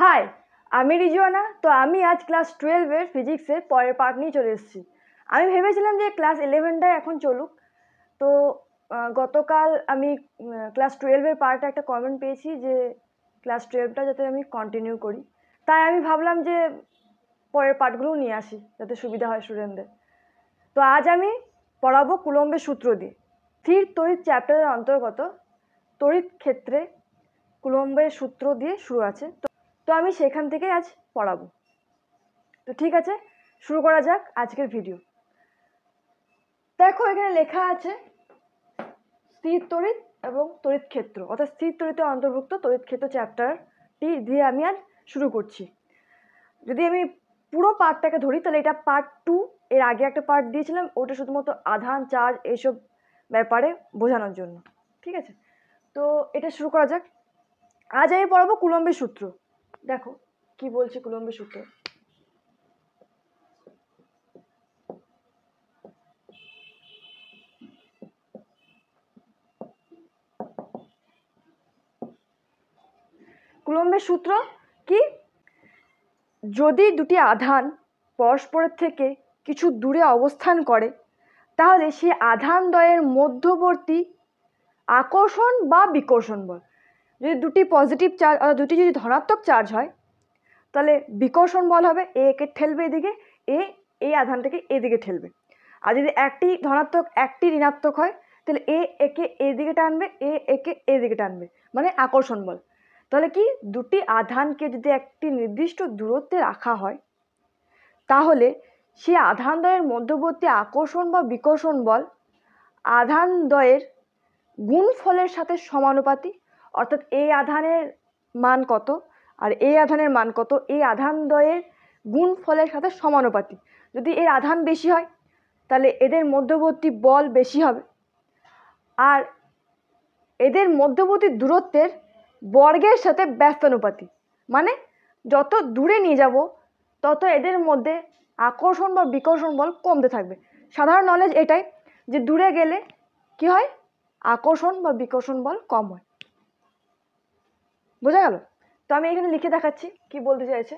High আমি রিজুয়ানা তো আমি আজ ক্লাস টুয়েলভের ফিজিক্সের পরের পার্ট নিয়ে চলে এসেছি আমি ভেবেছিলাম যে ক্লাস ইলেভেনটাই এখন চলুক তো গতকাল আমি ক্লাস টুয়েলভের পার্টে একটা কমেন্ট পেয়েছি যে ক্লাস টুয়েলভটা যাতে আমি কন্টিনিউ করি তাই আমি ভাবলাম যে পরের পার্টগুলোও নিয়ে আসি যাতে সুবিধা হয় স্টুডেন্টদের তো আজ আমি পড়াবো কুলম্বের সূত্র দিয়ে স্থির তড়িৎ চ্যাপ্টারের অন্তর্গত তড়িৎ ক্ষেত্রে কুলম্বের সূত্র দিয়ে শুরু আছে তো আমি সেখান থেকেই আজ পড়াবো তো ঠিক আছে শুরু করা যাক আজকের ভিডিও দেখো এখানে লেখা আছে স্থির তড়িৎ এবং তড়িৎ ক্ষেত্র অর্থাৎ স্থির তড়িতে অন্তর্ভুক্ত তড়িৎ ক্ষেত্র চ্যাপ্টারটি দিয়ে আমি আজ শুরু করছি যদি আমি পুরো পার্টটাকে ধরি তাহলে এটা পার্ট টু এর আগে একটা পার্ট দিয়েছিলাম ওটা শুধুমাত্র আধান চার্জ এইসব ব্যাপারে বোঝানোর জন্য ঠিক আছে তো এটা শুরু করা যাক আজ আমি পড়াবো কুলম্বের সূত্র দেখো কি বলছে কুলম্বে সূত্র কুলম্বের সূত্র কি যদি দুটি আধান পরস্পরের থেকে কিছু দূরে অবস্থান করে তাহলে সেই দ্বয়ের মধ্যবর্তী আকর্ষণ বা বিকর্ষণ বল যদি দুটি পজিটিভ চার্জ অর্থাৎ দুটি যদি ধনাত্মক চার্জ হয় তাহলে বিকর্ষণ বল হবে এ একে ঠেলবে এদিকে এ এই আধানটাকে এদিকে ঠেলবে আর যদি একটি ধনাত্মক একটি ঋণাত্মক হয় তাহলে এ একে এদিকে টানবে এ একে এদিকে টানবে মানে আকর্ষণ বল তাহলে কি দুটি আধানকে যদি একটি নির্দিষ্ট দূরত্বে রাখা হয় তাহলে সে আধানদ্বয়ের মধ্যবর্তী আকর্ষণ বা বিকর্ষণ বল আধানদ্বয়ের গুণফলের সাথে সমানুপাতিক অর্থাৎ এই আধানের মান কত আর এই আধানের মান কত এই আধান গুণ ফলের সাথে সমানুপাতিক যদি এর আধান বেশি হয় তাহলে এদের মধ্যবর্তী বল বেশি হবে আর এদের মধ্যবর্তী দূরত্বের বর্গের সাথে ব্যস্তানুপাতি মানে যত দূরে নিয়ে যাব তত এদের মধ্যে আকর্ষণ বা বিকর্ষণ বল কমতে থাকবে সাধারণ নলেজ এটাই যে দূরে গেলে কি হয় আকর্ষণ বা বিকর্ষণ বল কম হয় বোঝা গেল তো আমি এখানে লিখে দেখাচ্ছি কি বলতে চাইছে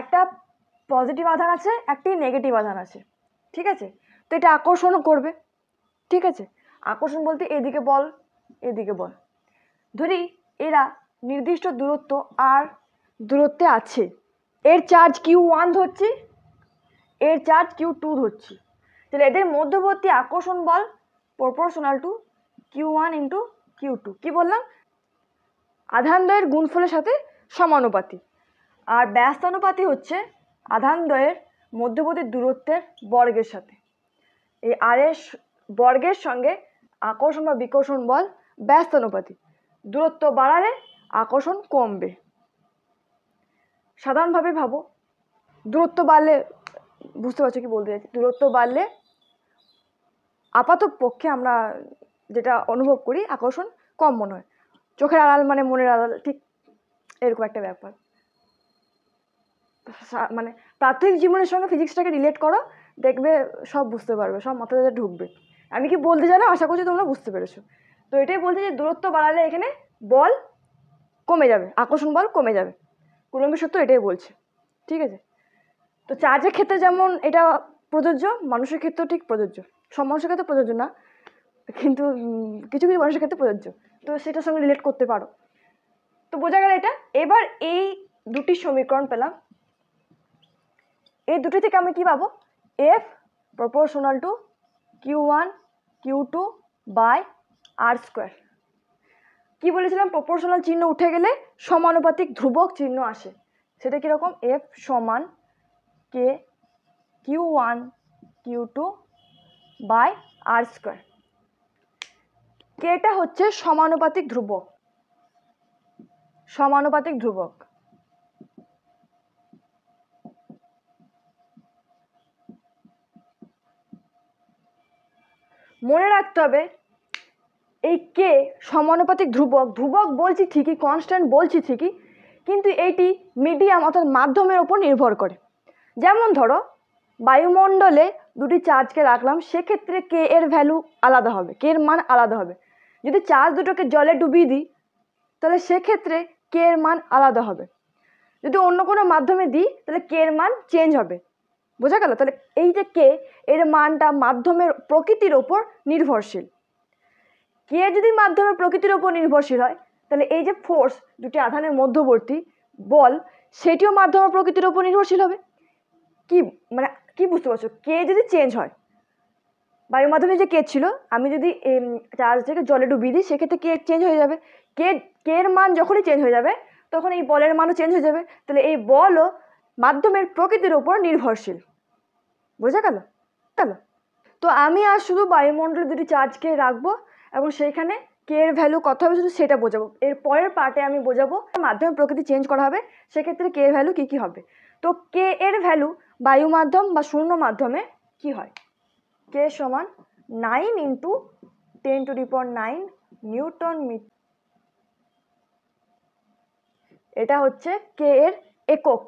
একটা পজিটিভ আধান আছে একটি নেগেটিভ আধান আছে ঠিক আছে তো এটা আকর্ষণও করবে ঠিক আছে আকর্ষণ বলতে এদিকে বল এদিকে বল ধরি এরা নির্দিষ্ট দূরত্ব আর দূরত্বে আছে এর চার্জ কিউ ওয়ান ধরছি এর চার্জ কিউ টু ধরছি তাহলে এদের মধ্যবর্তী আকর্ষণ বল proportional to q one into q two কী বললাম আধানদ্বয়ের গুণফলের সাথে সমানুপাতি আর ব্যস্তানুপাতি হচ্ছে আধানদ্বয়ের মধ্যবর্তী দূরত্বের বর্গের সাথে এই আর এর বর্গের সঙ্গে আকর্ষণ বা বিকর্ষণ বল ব্যস্তানুপাতি দূরত্ব বাড়ালে আকর্ষণ কমবে সাধারণভাবে ভাবো দূরত্ব বাড়লে বুঝতে পারছো কি বলতে চাইছি দূরত্ব বাড়লে আপাত পক্ষে আমরা যেটা অনুভব করি আকর্ষণ কম মনে হয় চোখের আড়াল মানে মনের আড়াল ঠিক এরকম একটা ব্যাপার মানে প্রাথমিক জীবনের সঙ্গে ফিজিক্সটাকে রিলেট করো দেখবে সব বুঝতে পারবে সব মাথা যাতে ঢুকবে আমি কি বলতে চাইলাম আশা করছি তোমরা বুঝতে পেরেছো তো এটাই বলছি যে দূরত্ব বাড়ালে এখানে বল কমে যাবে আকর্ষণ বল কমে যাবে কুলম্বের সত্য এটাই বলছে ঠিক আছে তো চার্জের ক্ষেত্রে যেমন এটা প্রযোজ্য মানুষের ক্ষেত্রেও ঠিক প্রযোজ্য সব মানুষের ক্ষেত্রে প্রযোজ্য না কিন্তু কিছু কিছু মানুষের ক্ষেত্রে প্রযোজ্য তো সেটার সঙ্গে রিলেট করতে পারো তো বোঝা গেল এটা এবার এই দুটি সমীকরণ পেলাম এই দুটি থেকে আমি কি পাবো f proportional to q one q two by r square কী বলেছিলাম প্রপোর্শনাল চিহ্ন উঠে গেলে সমানুপাতিক ধ্রুবক চিহ্ন আসে সেটা কীরকম এফ সমান k q one q two by r square কেটা হচ্ছে সমানুপাতিক ধ্রুবক সমানুপাতিক ধ্রুবক মনে রাখতে হবে এই কে সমানুপাতিক ধ্রুবক ধ্রুবক বলছি ঠিকই কনস্ট্যান্ট বলছি ঠিকই কিন্তু এটি মিডিয়াম অর্থাৎ মাধ্যমের ওপর নির্ভর করে যেমন ধরো বায়ুমণ্ডলে দুটি চার্জকে রাখলাম সেক্ষেত্রে কে এর ভ্যালু আলাদা হবে কে এর মান আলাদা হবে যদি চাষ দুটোকে জলে ডুবিয়ে দিই তাহলে সেক্ষেত্রে কে এর মান আলাদা হবে যদি অন্য কোনো মাধ্যমে দিই তাহলে কে এর মান চেঞ্জ হবে বোঝা গেল তাহলে এই যে কে এর মানটা মাধ্যমের প্রকৃতির ওপর নির্ভরশীল কে যদি মাধ্যমের প্রকৃতির ওপর নির্ভরশীল হয় তাহলে এই যে ফোর্স দুটি আধানের মধ্যবর্তী বল সেটিও মাধ্যমের প্রকৃতির ওপর নির্ভরশীল হবে কি মানে কি বুঝতে পারছো কে যদি চেঞ্জ হয় বায়ু মাধ্যমে যে কে ছিল আমি যদি চার্জ থেকে জলে ডুবিয়ে দিই সেক্ষেত্রে কে চেঞ্জ হয়ে যাবে কে কের মান যখনই চেঞ্জ হয়ে যাবে তখন এই বলের মানও চেঞ্জ হয়ে যাবে তাহলে এই বলও মাধ্যমের প্রকৃতির ওপর নির্ভরশীল বোঝা গেল গেল তো আমি আর শুধু বায়ুমণ্ডলে দুটি চার্জকে রাখবো এবং সেইখানে কে এর ভ্যালু কত হবে শুধু সেটা বোঝাবো এর পরের পার্টে আমি বোঝাবো মাধ্যমে প্রকৃতি চেঞ্জ করা হবে সেক্ষেত্রে কে এর ভ্যালু কী কী হবে তো কে এর ভ্যালু বায়ু মাধ্যম বা শূন্য মাধ্যমে কী হয় কে সমান nine into ten to power nine newton metre এটা হচ্ছে কে এর একক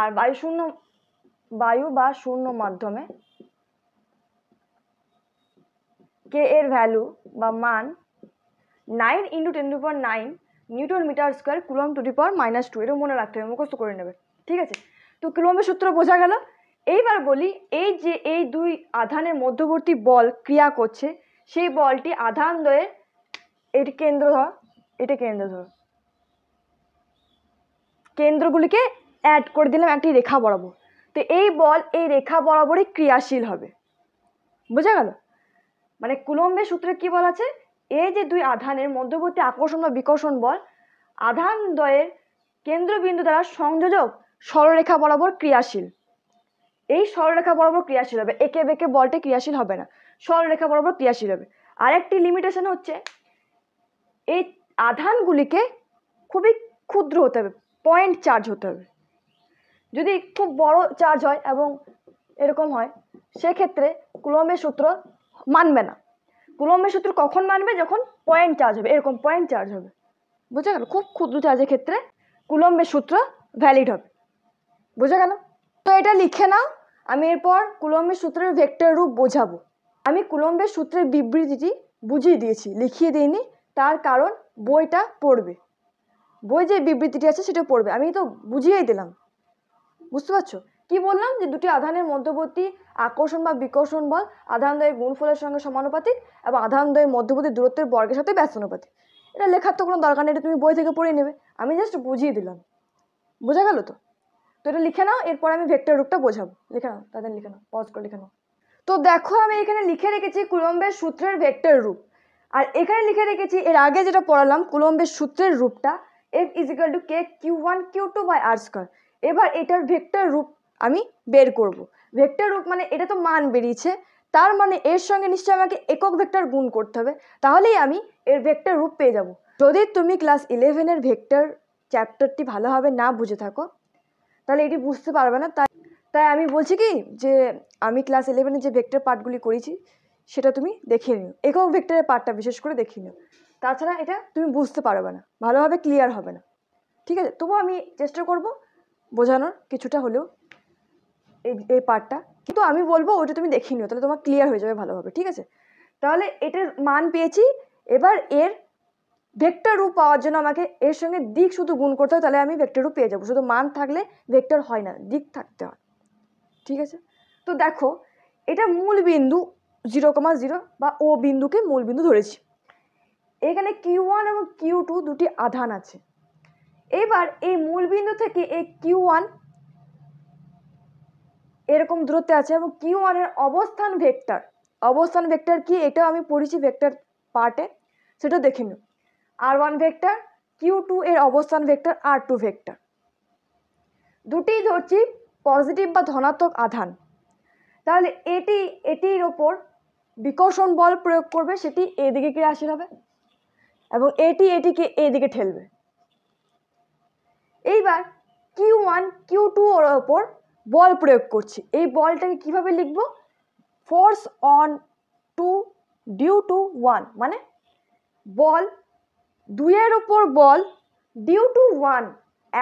আর বায়ু শূন্য বায়ু বা শূন্য মাধ্যমে কে এর ভ্যালু বা মান nine into ten to power nine newton metre square coulomb to power minus two এটা মনে রাখতে হবে মুখস্থ করে নেবে ঠিক আছে তো কুলম্বের সূত্র বোঝা গেল এইবার বলি এই যে এই দুই আধানের মধ্যবর্তী বল ক্রিয়া করছে সেই বলটি আধান দ্বয়ের এটি কেন্দ্র ধর এটা কেন্দ্র ধর কেন্দ্রগুলিকে অ্যাড করে দিলাম একটি রেখা বরাবর তো এই বল এই রেখা বরাবরই ক্রিয়াশীল হবে বোঝা গেল মানে কুলম্বের সূত্রে কি বলা আছে এই যে দুই আধানের মধ্যবর্তী আকর্ষণ বা বিকর্ষণ বল আধান দ্বয়ের কেন্দ্রবিন্দু দ্বারা সংযোজক সরলরেখা বরাবর ক্রিয়াশীল এই সরলরেখা বরাবর ক্রিয়াশীল হবে একে বেঁকে বলটি ক্রিয়াশীল হবে না সরলরেখা বরাবর ক্রিয়াশীল হবে আরেকটি লিমিটেশন হচ্ছে এই আধানগুলিকে খুবই ক্ষুদ্র হতে হবে পয়েন্ট চার্জ হতে হবে যদি খুব বড় চার্জ হয় এবং এরকম হয় সেক্ষেত্রে কুলম্বের সূত্র মানবে না কুলম্বের সূত্র কখন মানবে যখন পয়েন্ট চার্জ হবে এরকম পয়েন্ট চার্জ হবে বুঝে গেল খুব ক্ষুদ্র চার্জের ক্ষেত্রে কুলম্বের সূত্র ভ্যালিড হবে বুঝে গেল তো এটা লিখে নাও আমি এরপর কুলম্বের সূত্রের ভেক্টর রূপ বোঝাবো আমি কুলম্বের সূত্রের বিবৃতিটি বুঝিয়ে দিয়েছি লিখিয়ে দিইনি তার কারণ বইটা পড়বে বই যে বিবৃতিটি আছে সেটা পড়বে আমি তো বুঝিয়েই দিলাম বুঝতে পারছো কি বললাম যে দুটি আধানের মধ্যবর্তী আকর্ষণ বা বিকর্ষণ বল আধানদ্বয়ের গুণফলের সঙ্গে সমানুপাতিক এবং আধানদ্বয়ের মধ্যবর্তী দূরত্বের বর্গের সাথে ব্যস্তানুপাতিক এটা লেখার তো কোনো দরকার নেই এটা তুমি বই থেকে পড়ে নেবে আমি জাস্ট বুঝিয়ে দিলাম বোঝা গেল তো তো এটা লিখে নাও এরপর আমি ভেক্টর রূপটা বোঝাবো লিখে নাও তাদের লিখে নাও পজ করে লিখে নাও তো দেখো আমি এখানে লিখে রেখেছি কুলম্বের সূত্রের ভেক্টর রূপ আর এখানে লিখে রেখেছি এর আগে যেটা পড়ালাম কুলম্বের সূত্রের রূপটা f equal to k q one q two by r square এবার এটার ভেক্টর রূপ আমি বের করব। ভেক্টর রূপ মানে এটা তো মান বেরিয়েছে তার মানে এর সঙ্গে নিশ্চয়ই আমাকে একক ভেক্টর গুণ করতে হবে তাহলেই আমি এর ভেক্টর রূপ পেয়ে যাব যদি তুমি ক্লাস ইলেভেনের ভেক্টর চ্যাপ্টারটি ভালোভাবে না বুঝে থাকো তাহলে এটি বুঝতে পারবে না তাই তাই আমি বলছি কি যে আমি ক্লাস ইলেভেনে যে ভেক্টর পার্টগুলি করেছি সেটা তুমি দেখে নিও একক ভেক্টরের পার্টটা বিশেষ করে দেখে নিও তাছাড়া এটা তুমি বুঝতে পারবে না ভালোভাবে ক্লিয়ার হবে না ঠিক আছে তবুও আমি চেষ্টা করব বোঝানোর কিছুটা হলেও এই এই পার্টটা কিন্তু আমি বলবো ওটা তুমি দেখে নিও তাহলে তোমার ক্লিয়ার হয়ে যাবে ভালোভাবে ঠিক আছে তাহলে এটার মান পেয়েছি এবার এর ভেক্টর রূপ পাওয়ার জন্য আমাকে এর সঙ্গে দিক শুধু গুণ করতে হয় তাহলে আমি ভেক্টর রূপ পেয়ে যাবো শুধু মান থাকলে ভেক্টর হয় না দিক থাকতে হয় ঠিক আছে তো দেখো এটা মূল বিন্দু জিরো কমা জিরো বা ও বিন্দুকে মূল বিন্দু ধরেছি এখানে কিউ ওয়ান এবং কিউ টু দুটি আধান আছে এবার এই মূল বিন্দু থেকে এই কিউ ওয়ান এরকম দূরত্বে আছে এবং কিউ ওয়ানের অবস্থান ভেক্টর অবস্থান ভেক্টর কি এটাও আমি পড়েছি ভেক্টর পার্টে সেটা দেখে নিও r one vector q two এর অবস্থান ভেক্টর আর টু ভেক্টর দুটিই ধরছি পজিটিভ বা ধনাত্মক আধান তাহলে এটি এটির ওপর বিকর্ষণ বল প্রয়োগ করবে সেটি এদিকে ক্রিয়াশীল হবে এবং এটি এটিকে এদিকে ঠেলবে এইবার কিউ ওয়ান কিউ টু ওর ওপর বল প্রয়োগ করছি এই বলটাকে কিভাবে লিখব force on two due to one মানে বল দুইয়ের ওপর বল ডিউ টু ওয়ান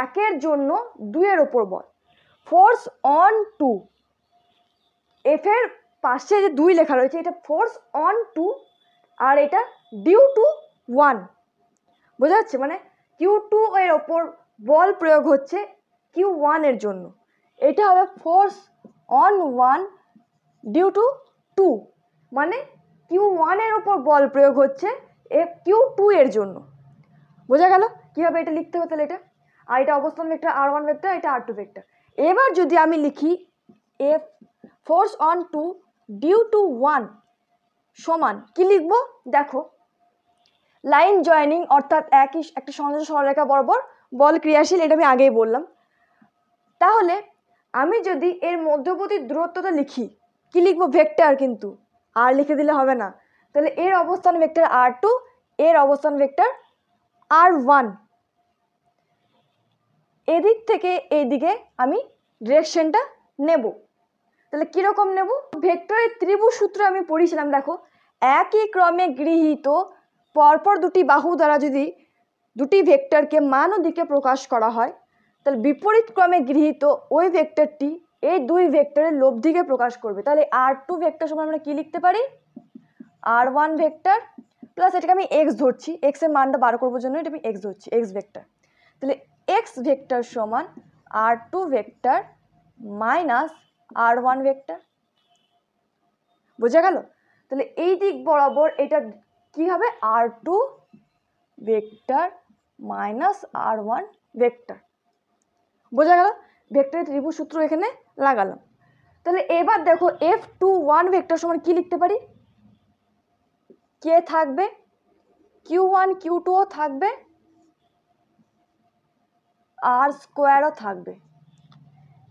একের জন্য দুইয়ের ওপর বল ফোর্স অন টু এফের পাশে যে দুই লেখা রয়েছে এটা ফোর্স অন টু আর এটা ডিউ টু ওয়ান বোঝা যাচ্ছে মানে কিউ টু এর ওপর বল প্রয়োগ হচ্ছে কিউ ওয়ানের জন্য এটা হবে force on one due to two মানে কিউ ওয়ানের ওপর বল প্রয়োগ হচ্ছে এফ কিউ টু এর জন্য বোঝা গেল কীভাবে এটা লিখতে হবে তাহলে এটা আর এটা অবস্থান ভেক্টর আর ওয়ান ভেক্টর এটা আর টু ভেক্টর এবার যদি আমি লিখি f force on two due to one সমান কি লিখব দেখো লাইন জয়েনিং অর্থাৎ একই একটা সংযোগ সরলরেখা বরাবর বল ক্রিয়াশীল এটা আমি আগেই বললাম তাহলে আমি যদি এর মধ্যবর্তী দূরত্বটা লিখি কি লিখব ভেক্টর কিন্তু আর লিখে দিলে হবে না তাহলে এর অবস্থান ভেক্টর আর টু এর অবস্থান ভেক্টর আর ওয়ান এদিক থেকে এই দিকে আমি ডিরেকশনটা নেব তাহলে কীরকম নেব ভেক্টরের ত্রিভু সূত্র আমি পড়িয়েছিলাম দেখো একই ক্রমে গৃহীত পরপর দুটি বাহু দ্বারা যদি দুটি ভেক্টরকে মান ও দিকে প্রকাশ করা হয় তাহলে বিপরীত ক্রমে গৃহীত ওই ভেক্টরটি এই দুই ভেক্টরের দিকে প্রকাশ করবে তাহলে আর টু ভেক্টর সময় আমরা কী লিখতে পারি আর ওয়ান ভেক্টর প্লাস এটাকে আমি এক্স ধরছি এক্সের মানটা বার করবো জন্য এটা আমি এক্স ধরছি এক্স ভেক্টর তাহলে এক্স ভেক্টর সমান r two vector minus r one vector বোঝা গেল তাহলে এই দিক বরাবর এটা কী হবে r two vector minus r one vector বোঝা গেল ভেক্টরের ত্রিভুজ সূত্র এখানে লাগালাম তাহলে এবার দেখো এফ টু ওয়ান ভেক্টর সমান কী লিখতে পারি কে থাকবে কিউ ওয়ান কিউ টুও থাকবে আর স্কোয়ারও থাকবে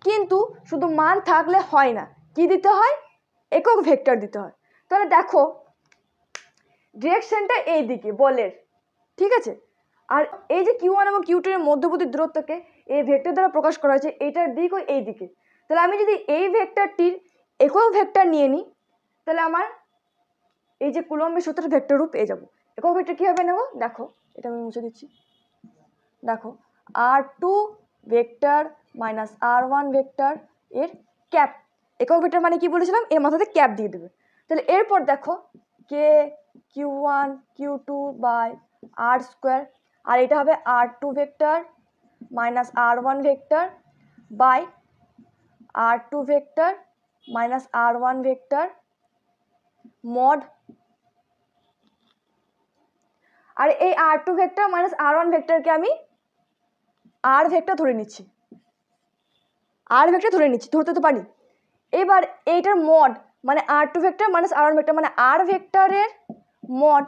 কিন্তু শুধু মান থাকলে হয় না কি দিতে হয় একক ভেক্টর দিতে হয় তাহলে দেখো ডিরেকশনটা এই দিকে বলের ঠিক আছে আর এই যে কিউ ওয়ান এবং কিউ টু এর মধ্যবর্তী দূরত্বকে এই ভেক্টর দ্বারা প্রকাশ করা হয়েছে এটার দিকও এই দিকে তাহলে আমি যদি এই ভেক্টরটির একক ভেক্টর নিয়ে নিই তাহলে আমার এই যে কুলম্বের সূত্রের ভেক্টর রূপ পেয়ে যাবো একক ভেক্টর কীভাবে নেব দেখো এটা আমি মুছে দিচ্ছি দেখো r two vector minus r one vector এর ক্যাপ একক ভেক্টর মানে কি বলেছিলাম এর মাথাতে ক্যাপ দিয়ে দেবে তাহলে এরপর দেখো k q one q two by r square আর এটা হবে r two vector minus r one vector by r two vector minus r one vector mod আর এই r two vector minus r one ভেক্টরকে আমি আর ভেক্টর ধরে নিচ্ছি আর vector ধরে নিচ্ছি ধরতে তো পারি এবার এইটার মড মানে, মানে, মানে r two vector minus r one vector মানে আর ভেক্টরের মড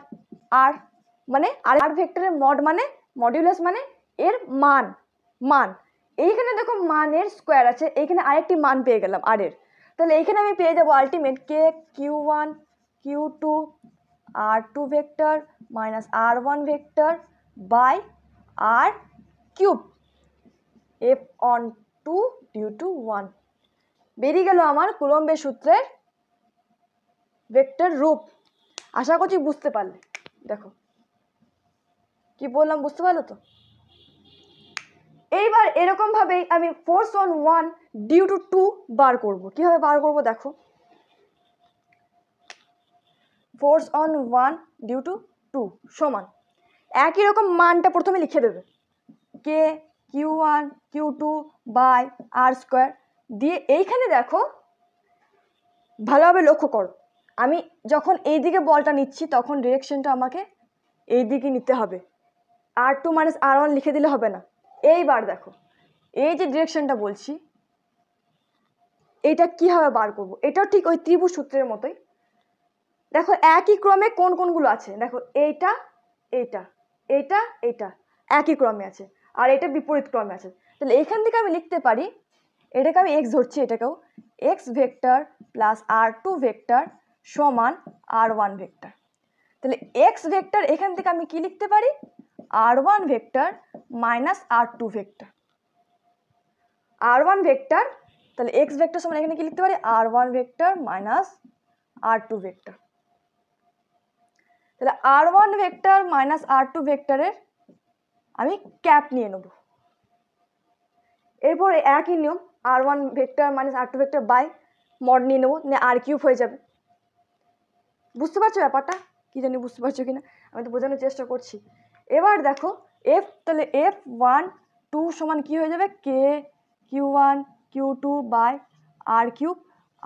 আর মানে আর আর ভেক্টরের মড মানে মডিউলাস মানে এর মান মান এইখানে দেখো মানের স্কোয়ার আছে এইখানে আরেকটি মান পেয়ে গেলাম আরের তাহলে এইখানে আমি পেয়ে যাবো ultimate k q one q two r two r2 minus r one vector by r cube f on two due to one বেরিয়ে গেল আমার কুলম্বের সূত্রের ভেক্টর রূপ আশা করছি বুঝতে পারলে দেখো কি বললাম বুঝতে পারলো তো এইবার এরকমভাবেই আমি force on one due to two বার করবো কীভাবে বার করবো দেখো force on one due to two সমান একই রকম মানটা প্রথমে লিখে দেবে k q one q two by r square দিয়ে এইখানে দেখো ভালোভাবে লক্ষ্য করো আমি যখন এই দিকে বলটা নিচ্ছি তখন ডিরেকশনটা আমাকে এই দিকে নিতে হবে r two minus r one লিখে দিলে হবে না এইবার দেখো এই যে ডিরেকশনটা বলছি এটা কীভাবে বার করব এটাও ঠিক ওই ত্রিভুজ সূত্রের মতোই দেখো একই ক্রমে কোন কোনগুলো আছে দেখো এইটা এইটা এইটা এইটা একই ক্রমে আছে আর এটা বিপরীত ক্রমে আছে তাহলে এখান থেকে আমি লিখতে পারি এটাকে আমি এক্স ধরছি এটাকেও x vector plus r two vector সমান আর ওয়ান ভেক্টর তাহলে এক্স ভেক্টর এখান থেকে আমি কি লিখতে পারি r one vector minus r two vector r one vector তাহলে এক্স ভেক্টর সমান এখানে কি লিখতে পারি r one vector minus r two vector তাহলে r one vector minus r two ভেক্টরের আমি ক্যাপ নিয়ে নেব এরপরে একই নিয়ম r one vector minus r two vector by mod নিয়ে নেবো নিয়ে আর কিউব হয়ে যাবে বুঝতে পারছো ব্যাপারটা কী জানি বুঝতে পারছো কি না আমি তো বোঝানোর চেষ্টা করছি এবার দেখো এফ তাহলে এফ ওয়ান টু সমান কী হয়ে যাবে k q one q two by r cube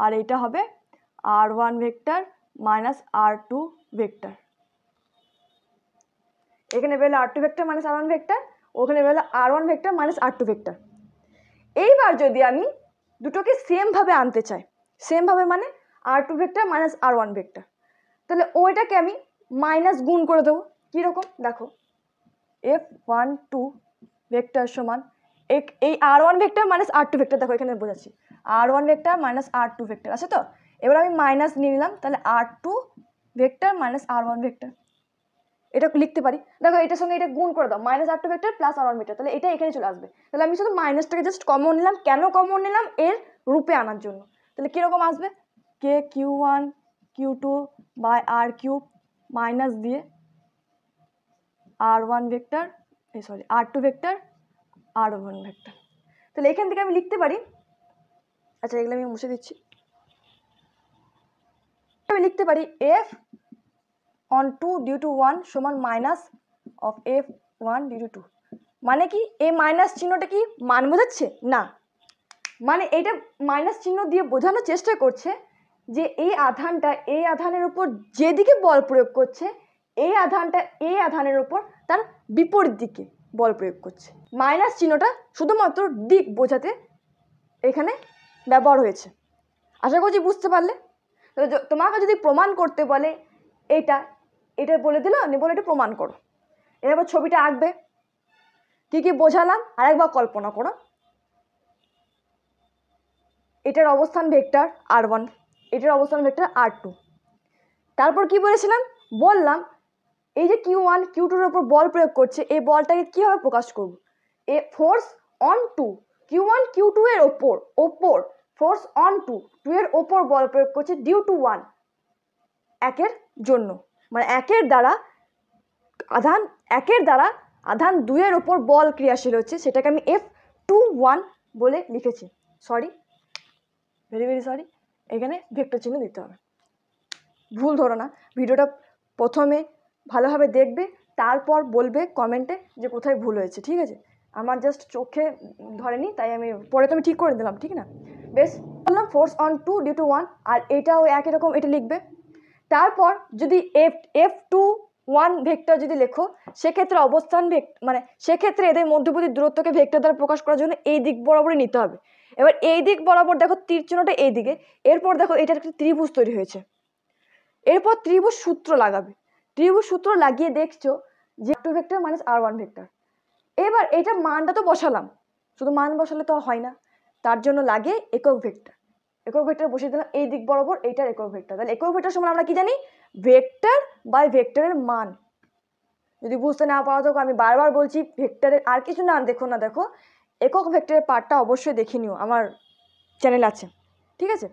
আর এটা হবে r one vector minus r two vector এখানে বেরোলো r two vector minus r one vector ওখানে বেরোলো r one vector minus r two vector এইবার যদি আমি দুটোকে সেমভাবে আনতে চাই সেমভাবে মানে r two vector minus r one vector তাহলে ওইটাকে আমি মাইনাস গুণ করে দেবো কীরকম দেখো এফ ওয়ান টু ভেক্টর সমান এক এই r one vector minus r two vector দেখো এখানে বোঝাচ্ছি r one vector minus r two vector আছে তো এবার আমি মাইনাস নিয়ে নিলাম তাহলে r two vector minus r one vector এটা লিখতে পারি দেখো এটার সঙ্গে এটা গুণ করে দাও minus r two vector plus r one vector তাহলে এটা এখানে চলে আসবে তাহলে আমি শুধু মাইনাসটাকে জাস্ট কমন নিলাম কেন কমন নিলাম এর রূপে আনার জন্য তাহলে কীরকম আসবে k q one q two by r cube minus দিয়ে আর ওয়ান ভেক্টর এই sorry r two vector r one vector তাহলে এখান থেকে আমি লিখতে পারি আচ্ছা এগুলো আমি মুছে দিচ্ছি আমি লিখতে পারি f on two due to one সমান minus of f one due to two মানে কি এই মাইনাস চিহ্নটা কি মান বোঝাচ্ছে না মানে এটা মাইনাস চিহ্ন দিয়ে বোঝানোর চেষ্টা করছে যে এই আধানটা এই আধানের উপর যেদিকে বল প্রয়োগ করছে এই আধানটা এই আধানের উপর তার বিপরীত দিকে বল প্রয়োগ করছে মাইনাস চিহ্নটা শুধুমাত্র দিক বোঝাতে এখানে ব্যবহার হয়েছে আশা করছি বুঝতে পারলে তোমাকে যদি প্রমাণ করতে বলে এটা এটা বলে দিল নি বলে এটা প্রমাণ করো এরপর ছবিটা আঁকবে কী কী বোঝালাম আর একবার কল্পনা করো এটার অবস্থান ভেক্টর আর ওয়ান এটার অবস্থান ভেক্টর আর টু তারপর কি বলেছিলাম বললাম এই যে কিউ ওয়ান কিউ টুর ওপর বল প্রয়োগ করছে এই বলটাকে কীভাবে প্রকাশ করব এ force on two q one q two এর ওপর ওপর ফোর্স অন টু টু এর ওপর বল প্রয়োগ করছে ডিউ টু ওয়ান একের জন্য মানে একের দ্বারা আধান একের দ্বারা আধান দুয়ের ওপর বল ক্রিয়াশীল হচ্ছে সেটাকে আমি এফ টু ওয়ান বলে লিখেছি সরি ভেরি ভেরি সরি এখানে ভেক্টর চিহ্ন দিতে হবে ভুল ধরো না ভিডিওটা প্রথমে ভালোভাবে দেখবে তারপর বলবে কমেন্টে যে কোথায় ভুল হয়েছে ঠিক আছে আমার জাস্ট চোখে ধরেনি তাই আমি পরে তো আমি ঠিক করে দিলাম ঠিক না বেশ বললাম force on two due to one আর এটাও একই রকম এটা লিখবে তারপর যদি f f two one vector যদি লেখো সেক্ষেত্রে অবস্থান ভেক মানে সেক্ষেত্রে এদের মধ্যবর্তী দূরত্বকে ভেক্টর দ্বারা প্রকাশ করার জন্য এই দিক বরাবরই নিতে হবে এবার এই দিক বরাবর দেখো তীর চিহ্নটা এই দিকে এরপর দেখো এটার একটা ত্রিভুজ তৈরি হয়েছে এরপর ত্রিভুজ সূত্র লাগাবে ত্রিভুজ সূত্র লাগিয়ে দেখছো যে two vector minus r one vector এবার এটা মানটা তো বসালাম শুধু মান বসালে তো হয় না তার জন্য লাগে একক ভেক্টর একক ভেক্টর বসিয়ে দিলাম এই দিক বরাবর এইটার একক ভেক্টর তাহলে একক ভেক্টর সমান আমরা কি জানি ভেক্টর বাই ভেক্টরের মান যদি বুঝতে না পারো তো আমি বারবার বলছি ভেক্টরের আর কিছু না দেখো না দেখো একক ভেক্টরের পার্টটা অবশ্যই দেখে নিও আমার চ্যানেল আছে ঠিক আছে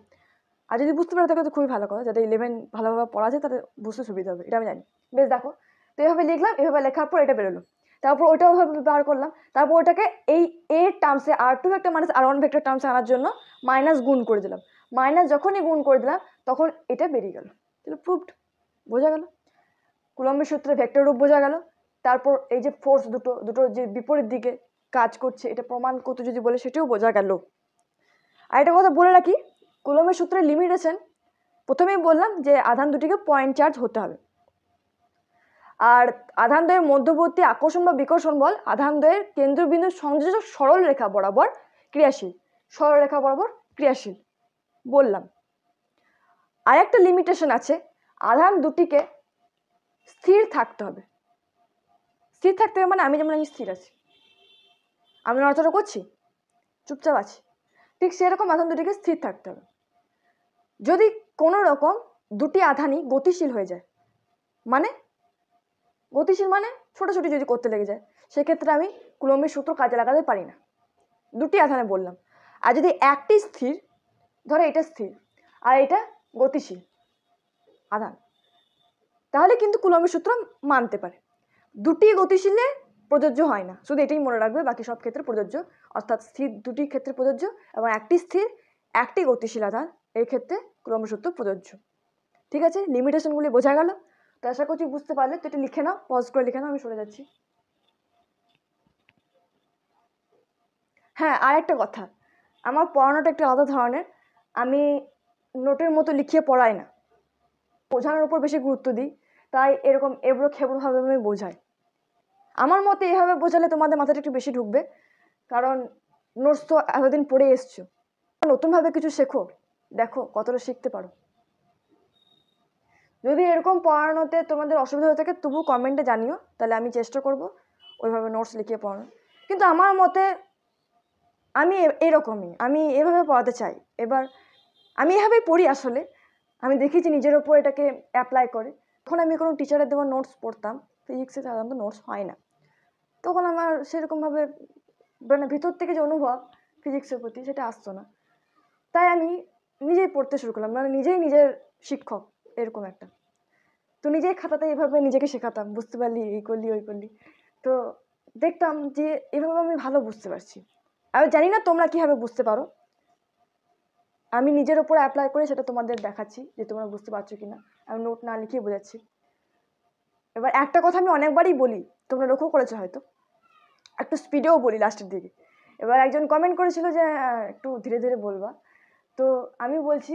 আর যদি বুঝতে পারো থাকে তো খুবই ভালো কথা যাতে ইলেভেন ভালোভাবে পড়া যায় তাতে বুঝতে সুবিধা হবে এটা আমি জানি বেশ দেখো তো এভাবে লিখলাম এভাবে লেখার পর এটা বেরোলো তারপর ওইটাও ব্যবহার করলাম তারপর ওটাকে এই এ টার্মসে r two vector minus r one vector টার্মসে আনার জন্য মাইনাস গুণ করে দিলাম মাইনাস যখনই গুণ করে দিলাম তখন এটা বেরিয়ে গেল তাহলে প্রুভড বোঝা গেল কুলম্বের সূত্রে ভেক্টর রূপ বোঝা গেল তারপর এই যে ফোর্স দুটো দুটো যে বিপরীত দিকে কাজ করছে এটা প্রমাণ করতে যদি বলে সেটিও বোঝা গেল আর একটা কথা বলে রাখি কুলম্বের সূত্রে লিমিটেশন প্রথমেই বললাম যে আধান দুটিকে পয়েন্ট চার্জ হতে হবে আর আধানদ্বয়ের মধ্যবর্তী আকর্ষণ বা বিকর্ষণ বল আধানদ্বয়ের কেন্দ্রবিন্দু সংযোজক সরল রেখা বরাবর ক্রিয়াশীল সরল রেখা বরাবর ক্রিয়াশীল বললাম আর একটা লিমিটেশন আছে আধান দুটিকে স্থির থাকতে হবে স্থির থাকতে হবে মানে আমি যেমন আমি স্থির আছি আমি নড়াচড়া করছি চুপচাপ আছি ঠিক সেরকম আধান দুটিকে স্থির থাকতে হবে যদি কোনো রকম দুটি আধানই গতিশীল হয়ে যায় মানে গতিশীল মানে ছোটাছুটি যদি করতে লেগে যায় সেক্ষেত্রে আমি কুলম্বের সূত্র কাজে লাগাতে পারি না দুটি আধানে বললাম আর যদি একটি স্থির ধরো এটা স্থির আর এটা গতিশীল আধান তাহলে কিন্তু কুলম্বের সূত্র মানতে পারে দুটি গতিশীলে প্রযোজ্য হয় না শুধু এটাই মনে রাখবে বাকি সব ক্ষেত্রে প্রযোজ্য অর্থাৎ স্থির দুটি ক্ষেত্রে প্রযোজ্য এবং একটি স্থির একটি গতিশীল আধান এই ক্ষেত্রে কুলম্ব সূত্র প্রযোজ্য ঠিক আছে লিমিটেশনগুলি বোঝা গেল তো আশা করছি বুঝতে পারলে তো এটা লিখে নাও পজ করে লিখে নাও আমি সরে যাচ্ছি হ্যাঁ আর একটা কথা আমার পড়ানোটা একটা আলাদা ধরনের আমি নোটের মতো লিখিয়ে পড়াই না বোঝানোর উপর বেশি গুরুত্ব দিই তাই এরকম এবড়ো খেবড়োভাবে আমি বোঝাই আমার মতে এভাবে বোঝালে তোমাদের মাথাটা একটু বেশি ঢুকবে কারণ নোটস তো এতদিন পড়ে এসছো নতুনভাবে কিছু শেখো দেখো কতটা শিখতে পারো যদি এরকম পড়ানোতে তোমাদের অসুবিধা হয়ে থাকে তবু কমেন্টে জানিও তাহলে আমি চেষ্টা করব ওইভাবে নোটস লিখিয়ে পড়ানো কিন্তু আমার মতে আমি এরকমই আমি এভাবে পড়াতে চাই এবার আমি এভাবেই পড়ি আসলে আমি দেখেছি নিজের ওপর এটাকে অ্যাপ্লাই করে তখন আমি কোনো টিচারের দেওয়া নোটস পড়তাম ফিজিক্সে সাধারণত নোটস হয় না তখন আমার সেরকমভাবে মানে ভিতর থেকে যে অনুভব ফিজিক্সের প্রতি সেটা আসতো না তাই আমি নিজেই পড়তে শুরু করলাম মানে নিজেই নিজের শিক্ষক এরকম একটা তো নিজের খাতাতে এভাবে নিজেকে শেখাতাম বুঝতে পারলি এই করলি ওই করলি তো দেখতাম যে এভাবে আমি ভালো বুঝতে পারছি আমি জানি না তোমরা কীভাবে বুঝতে পারো আমি নিজের ওপর অ্যাপ্লাই করে সেটা তোমাদের দেখাচ্ছি যে তোমরা বুঝতে পারছো কি না আমি নোট না লিখিয়ে বোঝাচ্ছি এবার একটা কথা আমি অনেকবারই বলি তোমরা লক্ষ্য করেছো হয়তো একটু স্পিডেও বলি লাস্টের দিকে এবার একজন কমেন্ট করেছিল যে হ্যাঁ, একটু ধীরে ধীরে বলবা তো আমি বলছি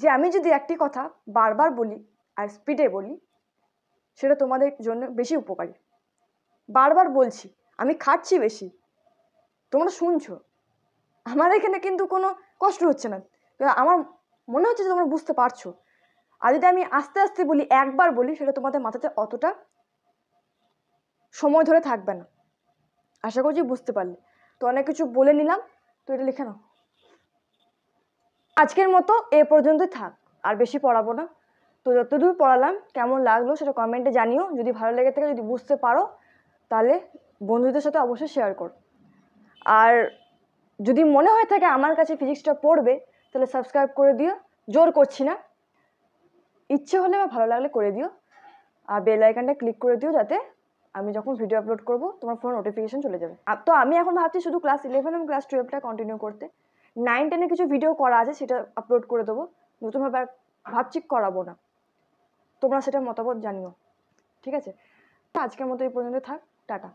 যে আমি যদি একটি কথা বারবার বলি আর স্পিডে বলি সেটা তোমাদের জন্য বেশি উপকারী বারবার বলছি আমি খাচ্ছি বেশি তোমরা শুনছো আমার এখানে কিন্তু কোনো কষ্ট হচ্ছে না আমার মনে হচ্ছে যে তোমরা বুঝতে পারছো আর যদি আমি আস্তে আস্তে বলি একবার বলি সেটা তোমাদের মাথাতে অতটা সময় ধরে থাকবে না আশা করছি বুঝতে পারলে তো অনেক কিছু বলে নিলাম তো এটা লিখে নাও আজকের মতো এ পর্যন্তই থাক আর বেশি পড়াবো না তো যতদূর পড়ালাম কেমন লাগলো সেটা কমেন্টে জানিও যদি ভালো লেগে থাকে যদি বুঝতে পারো তাহলে বন্ধুদের সাথে অবশ্যই শেয়ার করো আর যদি মনে হয়ে থাকে আমার কাছে ফিজিক্সটা পড়বে তাহলে সাবস্ক্রাইব করে দিও জোর করছি না ইচ্ছে হলে বা ভালো লাগলে করে দিও আর বেল আইকনটা ক্লিক করে দিও যাতে আমি যখন ভিডিও আপলোড করব তোমার ফোন নোটিফিকেশান চলে যাবে তো আমি এখন ভাবছি শুধু ক্লাস ইলেভেন এবং ক্লাস টুয়েলভটা কন্টিনিউ করতে নাইন টেনে কিছু ভিডিও করা আছে সেটা আপলোড করে দেবো নতুনভাবে আর ভাবছি করাবো না তোমরা সেটা মতামত জানিও ঠিক আছে আজকের মতো এই পর্যন্ত থাক টাটা